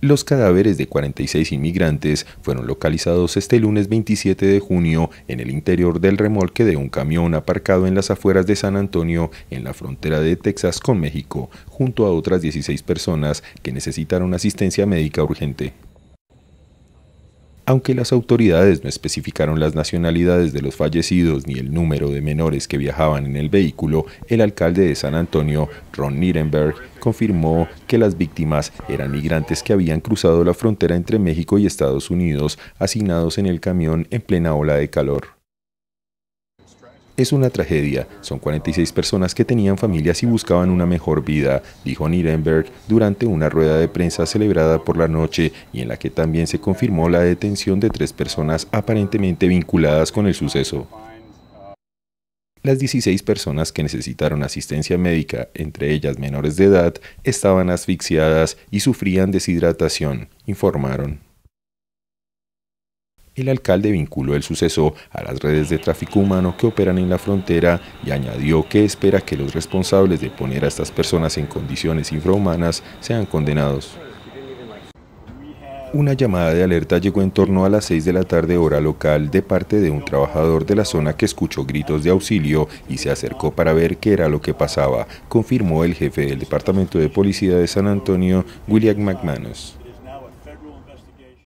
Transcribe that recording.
Los cadáveres de 46 inmigrantes fueron localizados este lunes 27 de junio en el interior del remolque de un camión aparcado en las afueras de San Antonio, en la frontera de Texas con México, junto a otras 16 personas que necesitaron asistencia médica urgente. Aunque las autoridades no especificaron las nacionalidades de los fallecidos ni el número de menores que viajaban en el vehículo, el alcalde de San Antonio, Ron Nirenberg, confirmó que las víctimas eran migrantes que habían cruzado la frontera entre México y Estados Unidos, asignados en el camión en plena ola de calor. Es una tragedia. Son 46 personas que tenían familias y buscaban una mejor vida, dijo Nirenberg durante una rueda de prensa celebrada por la noche y en la que también se confirmó la detención de tres personas aparentemente vinculadas con el suceso. Las 16 personas que necesitaron asistencia médica, entre ellas menores de edad, estaban asfixiadas y sufrían deshidratación, informaron el alcalde vinculó el suceso a las redes de tráfico humano que operan en la frontera y añadió que espera que los responsables de poner a estas personas en condiciones infrahumanas sean condenados. Una llamada de alerta llegó en torno a las 6 de la tarde hora local de parte de un trabajador de la zona que escuchó gritos de auxilio y se acercó para ver qué era lo que pasaba, confirmó el jefe del Departamento de Policía de San Antonio, William McManus.